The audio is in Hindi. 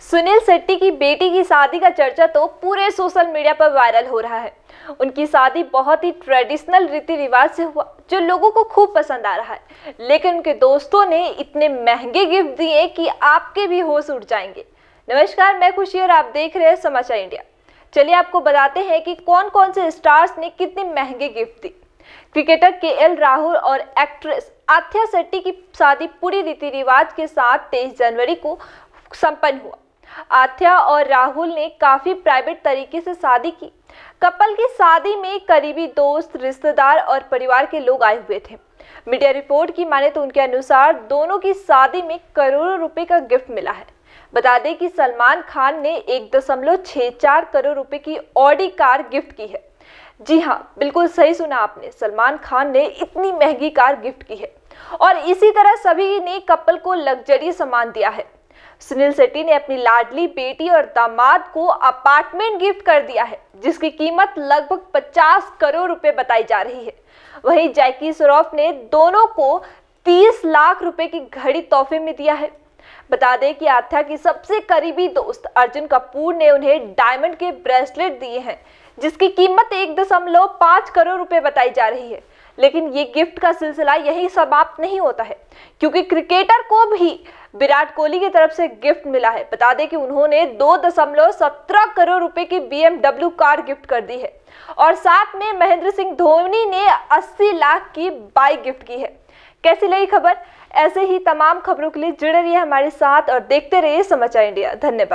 सुनील शेट्टी की बेटी की शादी का चर्चा तो पूरे सोशल मीडिया पर वायरल हो रहा है उनकी शादी बहुत ही ट्रेडिशनल रीति रिवाज से हुआ जो लोगों को खूब पसंद आ रहा है लेकिन उनके दोस्तों ने इतने महंगे गिफ्ट दिए कि आपके भी होश उठ जाएंगे नमस्कार मैं खुशी और आप देख रहे हैं समाचार इंडिया चलिए आपको बताते हैं कि कौन कौन से स्टार्स ने कितने महंगे गिफ्ट दी क्रिकेटर के एल राहुल और एक्ट्रेस आथ्या शेट्टी की शादी पूरी रीति रिवाज के साथ 23 जनवरी को संपन्न हुआ आथ्या और राहुल ने काफ़ी प्राइवेट तरीके से शादी की कपल की शादी में करीबी दोस्त रिश्तेदार और परिवार के लोग आए हुए थे मीडिया रिपोर्ट की माने तो उनके अनुसार दोनों की शादी में करोड़ों रुपए का गिफ्ट मिला है बता दें कि सलमान खान ने एक दशमलव छः चार करोड़ रुपए की ऑडी कार गिफ्ट की है जी हाँ बिल्कुल सही सुना आपने सलमान खान ने इतनी महंगी कार गिफ्ट की है और इसी तरह सभी ने कपल को लग्जरी सामान दिया है सुनील शेट्टी ने अपनी लाडली बेटी और दामाद को अपार्टमेंट गिफ्ट कर दिया है जिसकी कीमत लगभग 50 करोड़ रुपए बताई जा रही है वहीं जैकी सरोफ ने दोनों को 30 लाख रुपए की घड़ी तोहफे में दिया है बता दें कि आध्या की सबसे करीबी दोस्त अर्जुन कपूर ने उन्हें डायमंड के ब्रेसलेट दिए हैं जिसकी कीमत एक दशमलव पाँच करोड़ रुपए बताई जा रही है लेकिन ये गिफ्ट का सिलसिला यही समाप्त नहीं होता है क्योंकि क्रिकेटर को भी विराट कोहली की तरफ से गिफ्ट मिला है बता दें कि उन्होंने दो दशमलव सत्रह करोड़ रुपए की बी कार गिफ्ट कर दी है और साथ में महेंद्र सिंह धोनी ने अस्सी लाख की बाइक गिफ्ट की है कैसी लगी खबर ऐसे ही तमाम खबरों के लिए जुड़े रहिए हमारे साथ और देखते रहिए समाचार इंडिया धन्यवाद